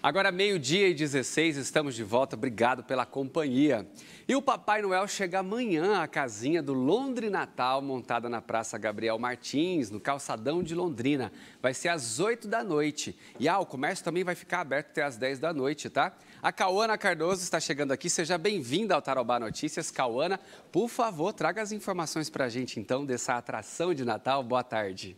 Agora, meio-dia e 16, estamos de volta. Obrigado pela companhia. E o Papai Noel chega amanhã à casinha do Londre Natal, montada na Praça Gabriel Martins, no calçadão de Londrina. Vai ser às 8 da noite. E ah, o comércio também vai ficar aberto até às 10 da noite, tá? A Cauana Cardoso está chegando aqui. Seja bem-vinda ao Tarobá Notícias. Cauana, por favor, traga as informações para a gente, então, dessa atração de Natal. Boa tarde.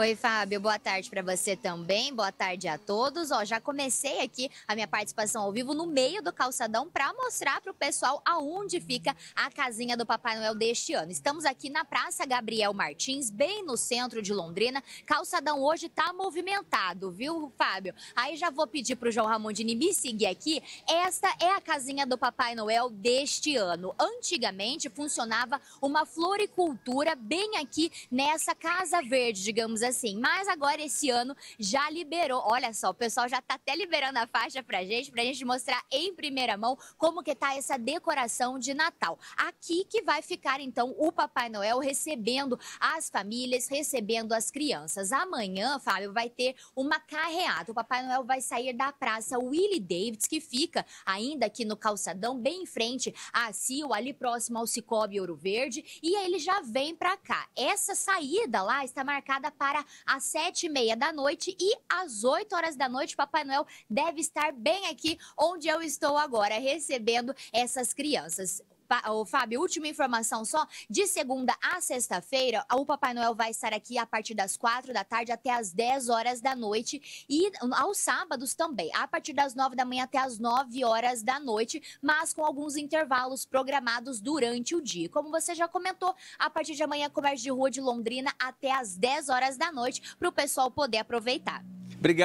Oi, Fábio, boa tarde para você também, boa tarde a todos. Ó, já comecei aqui a minha participação ao vivo no meio do calçadão para mostrar para o pessoal aonde fica a casinha do Papai Noel deste ano. Estamos aqui na Praça Gabriel Martins, bem no centro de Londrina. Calçadão hoje está movimentado, viu, Fábio? Aí já vou pedir para o João Ramondini me seguir aqui. Esta é a casinha do Papai Noel deste ano. Antigamente funcionava uma floricultura bem aqui nessa Casa Verde, digamos assim assim. Mas agora, esse ano, já liberou. Olha só, o pessoal já tá até liberando a faixa pra gente, pra gente mostrar em primeira mão como que tá essa decoração de Natal. Aqui que vai ficar, então, o Papai Noel recebendo as famílias, recebendo as crianças. Amanhã, Fábio, vai ter uma carreata. O Papai Noel vai sair da Praça Willie Davids, que fica ainda aqui no calçadão, bem em frente à CIO, ali próximo ao Cicobi Ouro Verde. E aí ele já vem pra cá. Essa saída lá está marcada para agora às sete e meia da noite e às 8 horas da noite, Papai Noel deve estar bem aqui onde eu estou agora, recebendo essas crianças o Fábio, última informação só. De segunda a sexta-feira, o Papai Noel vai estar aqui a partir das quatro da tarde até as 10 horas da noite. E aos sábados também, a partir das nove da manhã até as 9 horas da noite, mas com alguns intervalos programados durante o dia. Como você já comentou, a partir de amanhã, comércio de rua de Londrina até as 10 horas da noite, para o pessoal poder aproveitar. Obrigado.